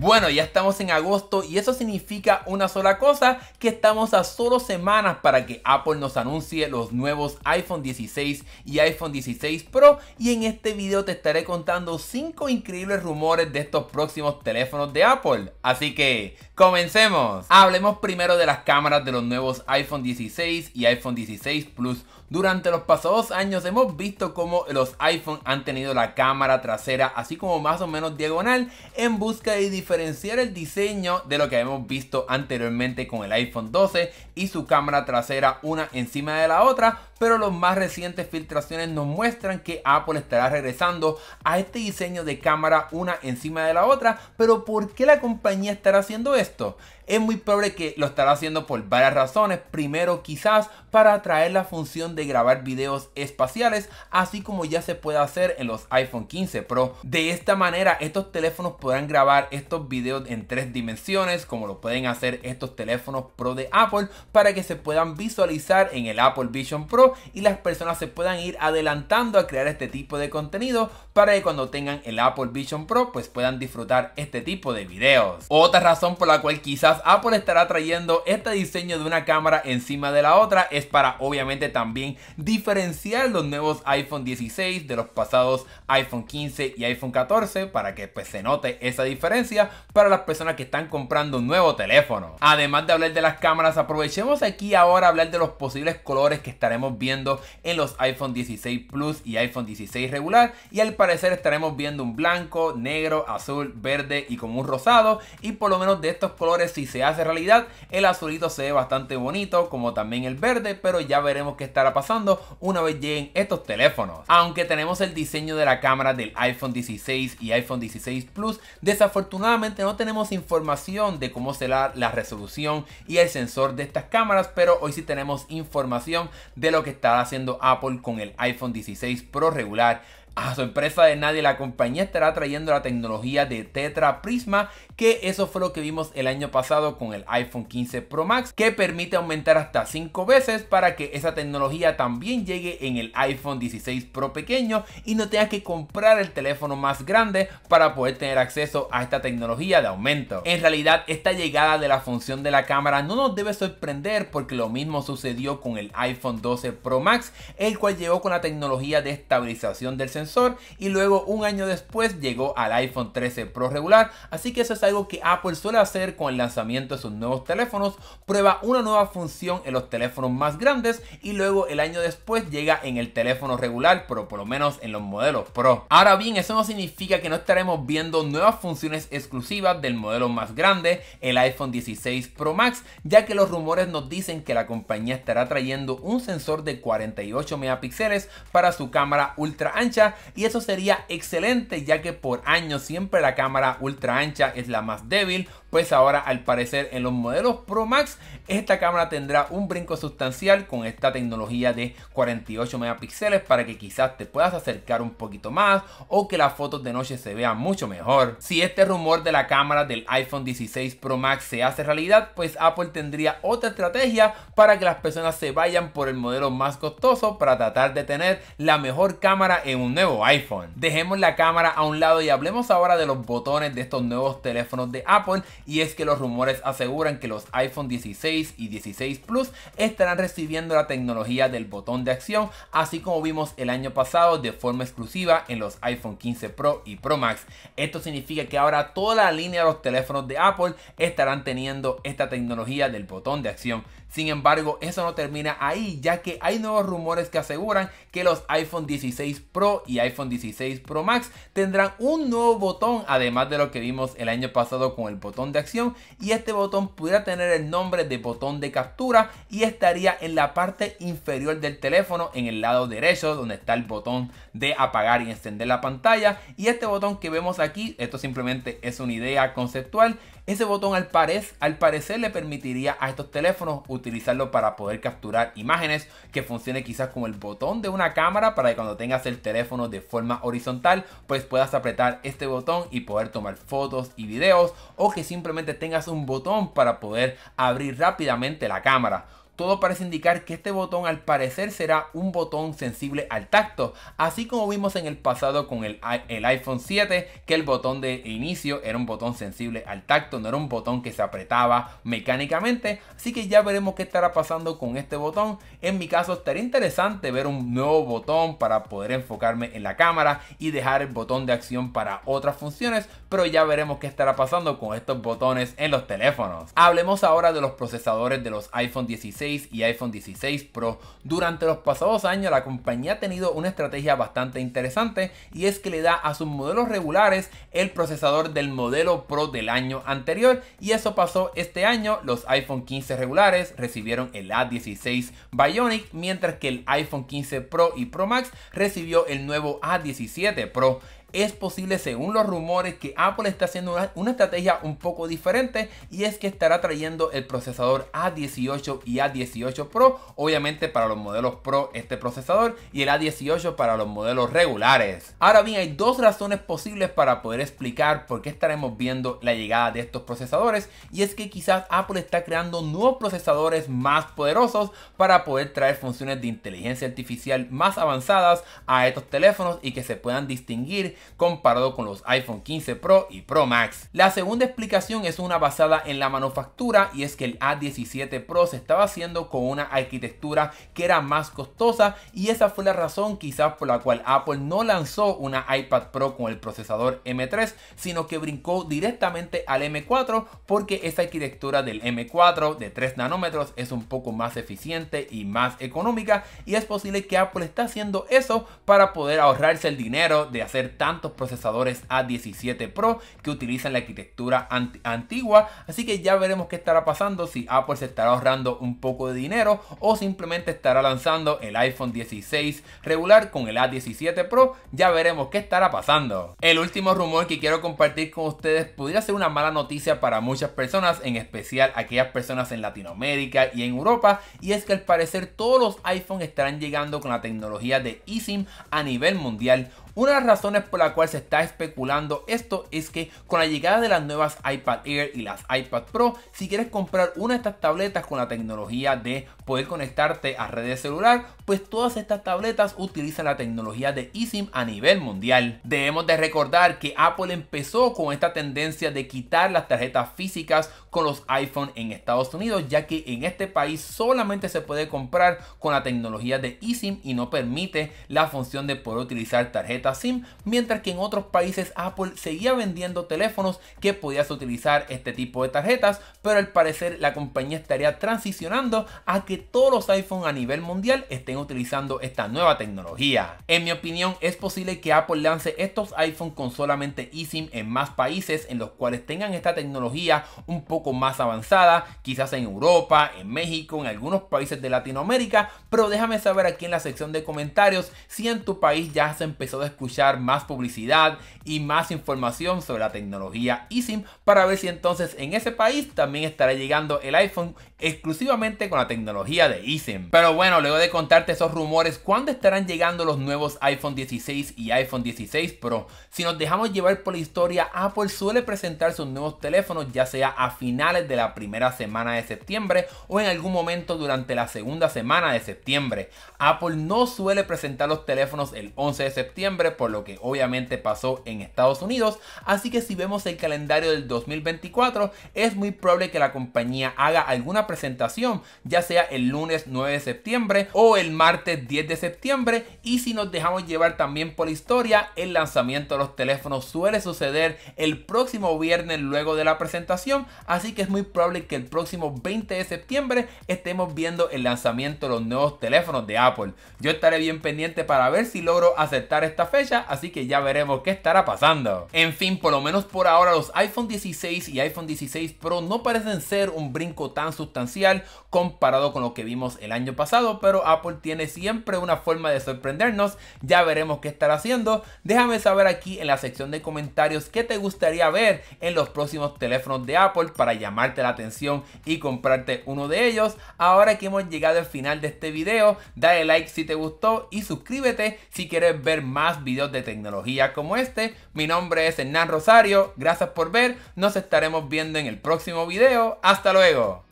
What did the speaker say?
bueno, ya estamos en agosto y eso significa una sola cosa, que estamos a solo semanas para que Apple nos anuncie los nuevos iPhone 16 y iPhone 16 Pro y en este video te estaré contando 5 increíbles rumores de estos próximos teléfonos de Apple. Así que, comencemos. Hablemos primero de las cámaras de los nuevos iPhone 16 y iPhone 16 Plus durante los pasados años hemos visto cómo los iPhone han tenido la cámara trasera así como más o menos diagonal en busca de diferenciar el diseño de lo que hemos visto anteriormente con el iPhone 12 y su cámara trasera una encima de la otra, pero los más recientes filtraciones nos muestran que Apple estará regresando a este diseño de cámara una encima de la otra, pero ¿por qué la compañía estará haciendo esto? es muy probable que lo estará haciendo por varias razones. Primero, quizás para atraer la función de grabar videos espaciales, así como ya se puede hacer en los iPhone 15 Pro. De esta manera, estos teléfonos podrán grabar estos videos en tres dimensiones, como lo pueden hacer estos teléfonos Pro de Apple, para que se puedan visualizar en el Apple Vision Pro y las personas se puedan ir adelantando a crear este tipo de contenido para que cuando tengan el Apple Vision Pro pues puedan disfrutar este tipo de videos. Otra razón por la cual quizás Apple estará trayendo este diseño de una cámara encima de la otra. Es para obviamente también diferenciar los nuevos iPhone 16 de los pasados iPhone 15 y iPhone 14 para que pues se note esa diferencia para las personas que están comprando un nuevo teléfono. Además de hablar de las cámaras, aprovechemos aquí ahora hablar de los posibles colores que estaremos viendo en los iPhone 16 Plus y iPhone 16 regular y al parecer estaremos viendo un blanco, negro, azul, verde y como un rosado y por lo menos de estos colores si se hace realidad, el azulito se ve bastante bonito, como también el verde, pero ya veremos qué estará pasando una vez lleguen estos teléfonos. Aunque tenemos el diseño de la cámara del iPhone 16 y iPhone 16 Plus, desafortunadamente no tenemos información de cómo será la resolución y el sensor de estas cámaras, pero hoy sí tenemos información de lo que estará haciendo Apple con el iPhone 16 Pro regular a sorpresa de nadie, la compañía estará trayendo la tecnología de Tetra Prisma, que eso fue lo que vimos el año pasado con el iPhone 15 Pro Max, que permite aumentar hasta 5 veces para que esa tecnología también llegue en el iPhone 16 Pro pequeño y no tengas que comprar el teléfono más grande para poder tener acceso a esta tecnología de aumento. En realidad, esta llegada de la función de la cámara no nos debe sorprender porque lo mismo sucedió con el iPhone 12 Pro Max, el cual llegó con la tecnología de estabilización del sensor y luego un año después llegó al iPhone 13 Pro regular, así que eso es algo que Apple suele hacer con el lanzamiento de sus nuevos teléfonos, prueba una nueva función en los teléfonos más grandes y luego el año después llega en el teléfono regular, pero por lo menos en los modelos Pro. Ahora bien, eso no significa que no estaremos viendo nuevas funciones exclusivas del modelo más grande, el iPhone 16 Pro Max, ya que los rumores nos dicen que la compañía estará trayendo un sensor de 48 megapíxeles para su cámara ultra ancha y eso sería excelente ya que por años siempre la cámara ultra ancha es la más débil, pues ahora al parecer en los modelos Pro Max esta cámara tendrá un brinco sustancial con esta tecnología de 48 megapíxeles para que quizás te puedas acercar un poquito más o que las fotos de noche se vean mucho mejor. Si este rumor de la cámara del iPhone 16 Pro Max se hace realidad, pues Apple tendría otra estrategia para que las personas se vayan por el modelo más costoso para tratar de tener la mejor cámara en un nuevo iPhone. Dejemos la cámara a un lado y hablemos ahora de los botones de estos nuevos teléfonos de Apple y es que los rumores aseguran que los iPhone 16 y 16 Plus estarán recibiendo la tecnología del botón de acción, así como vimos el año pasado de forma exclusiva en los iPhone 15 Pro y Pro Max. Esto significa que ahora toda la línea de los teléfonos de Apple estarán teniendo esta tecnología del botón de acción. Sin embargo, eso no termina ahí, ya que hay nuevos rumores que aseguran que los iPhone 16 Pro y iPhone 16 Pro Max tendrán un nuevo botón, además de lo que vimos el año pasado con el botón de acción, y este botón pudiera tener el nombre de botón de captura y estaría en la parte inferior del teléfono, en el lado derecho, donde está el botón de apagar y encender la pantalla. Y este botón que vemos aquí, esto simplemente es una idea conceptual, ese botón al, parecer, al parecer le permitiría a estos teléfonos utilizarlo para poder capturar imágenes que funcione quizás como el botón de una cámara para que cuando tengas el teléfono de forma horizontal pues puedas apretar este botón y poder tomar fotos y videos o que simplemente tengas un botón para poder abrir rápidamente la cámara. Todo parece indicar que este botón al parecer será un botón sensible al tacto, así como vimos en el pasado con el, iPhone 7 que el botón de inicio era un botón sensible al tacto, no era un botón que se apretaba mecánicamente, así que ya veremos qué estará pasando con este botón. En mi caso estaría interesante ver un nuevo botón para poder enfocarme en la cámara y dejar el botón de acción para otras funciones, pero ya veremos qué estará pasando con estos botones en los teléfonos. Hablemos ahora de los procesadores de los iPhone 16 y iPhone 16 Pro. Durante los pasados años la compañía ha tenido una estrategia bastante interesante y es que le da a sus modelos regulares el procesador del modelo Pro del año anterior y eso pasó este año. Los iPhone 15 regulares recibieron el A16 Bionic mientras que el iPhone 15 Pro y Pro Max recibió el nuevo A17 Pro es posible, según los rumores, que Apple está haciendo una, estrategia un poco diferente y es que estará trayendo el procesador A18 y A18 Pro, obviamente para los modelos Pro este procesador y el A18 para los modelos regulares. Ahora bien, hay dos razones posibles para poder explicar por qué estaremos viendo la llegada de estos procesadores y es que quizás Apple está creando nuevos procesadores más poderosos para poder traer funciones de inteligencia artificial más avanzadas a estos teléfonos y que se puedan distinguir comparado con los iPhone 15 Pro y Pro Max. La segunda explicación es una basada en la manufactura y es que el A17 Pro se estaba haciendo con una arquitectura que era más costosa y esa fue la razón quizás por la cual Apple no lanzó una iPad Pro con el procesador M3, sino que brincó directamente al M4 porque esa arquitectura del M4 de 3 nanómetros es un poco más eficiente y más económica y es posible que Apple está haciendo eso para poder ahorrarse el dinero de hacer tan procesadores A17 Pro que utilizan la arquitectura antigua, así que ya veremos qué estará pasando si Apple se estará ahorrando un poco de dinero o simplemente estará lanzando el iPhone 16 regular con el A17 Pro, ya veremos qué estará pasando. El último rumor que quiero compartir con ustedes podría ser una mala noticia para muchas personas, en especial aquellas personas en Latinoamérica y en Europa, y es que al parecer todos los iPhones estarán llegando con la tecnología de eSIM a nivel mundial, una de las razones por la cual se está especulando esto es que con la llegada de las nuevas iPad Air y las iPad Pro, si quieres comprar una de estas tabletas con la tecnología de poder conectarte a redes celular, pues todas estas tabletas utilizan la tecnología de eSIM a nivel mundial. Debemos de recordar que Apple empezó con esta tendencia de quitar las tarjetas físicas con los iPhone en Estados Unidos, ya que en este país solamente se puede comprar con la tecnología de eSIM y no permite la función de poder utilizar tarjetas SIM, mientras que en otros países Apple seguía vendiendo teléfonos que podías utilizar este tipo de tarjetas, pero al parecer la compañía estaría transicionando a que todos los iPhone a nivel mundial estén utilizando esta nueva tecnología. En mi opinión, es posible que Apple lance estos iPhone con solamente eSIM en más países en los cuales tengan esta tecnología un poco más avanzada, quizás en Europa, en México, en algunos países de Latinoamérica, pero déjame saber aquí en la sección de comentarios si en tu país ya se empezó a escuchar más publicidad y más información sobre la tecnología eSIM para ver si entonces en ese país también estará llegando el iPhone exclusivamente con la tecnología de eSIM. Pero bueno, luego de contarte esos rumores, ¿cuándo estarán llegando los nuevos iPhone 16 y iPhone 16 Pro? Si nos dejamos llevar por la historia, Apple suele presentar sus nuevos teléfonos ya sea a finales de la primera semana de septiembre o en algún momento durante la segunda semana de septiembre. Apple no suele presentar los teléfonos el 11 de septiembre, por lo que obviamente pasó en Estados Unidos, así que si vemos el calendario del 2024 es muy probable que la compañía haga alguna presentación, ya sea el lunes 9 de septiembre o el martes 10 de septiembre y si nos dejamos llevar también por la historia, el lanzamiento de los teléfonos suele suceder el próximo viernes luego de la presentación, así que es muy probable que el próximo 20 de septiembre estemos viendo el lanzamiento de los nuevos teléfonos de Apple. Yo estaré bien pendiente para ver si logro aceptar esta fecha, así que ya veremos qué estará pasando. En fin, por lo menos por ahora los iPhone 16 y iPhone 16 Pro no parecen ser un brinco tan sustancial comparado con lo que vimos el año pasado, pero Apple tiene siempre una forma de sorprendernos, ya veremos qué estará haciendo. Déjame saber aquí en la sección de comentarios qué te gustaría ver en los próximos teléfonos de Apple para llamarte la atención y comprarte uno de ellos. Ahora que hemos llegado al final de este video, dale like si te gustó y suscríbete si quieres ver más videos de tecnología como este. Mi nombre es Hernán Rosario, gracias por ver, nos estaremos viendo en el próximo video. ¡Hasta luego!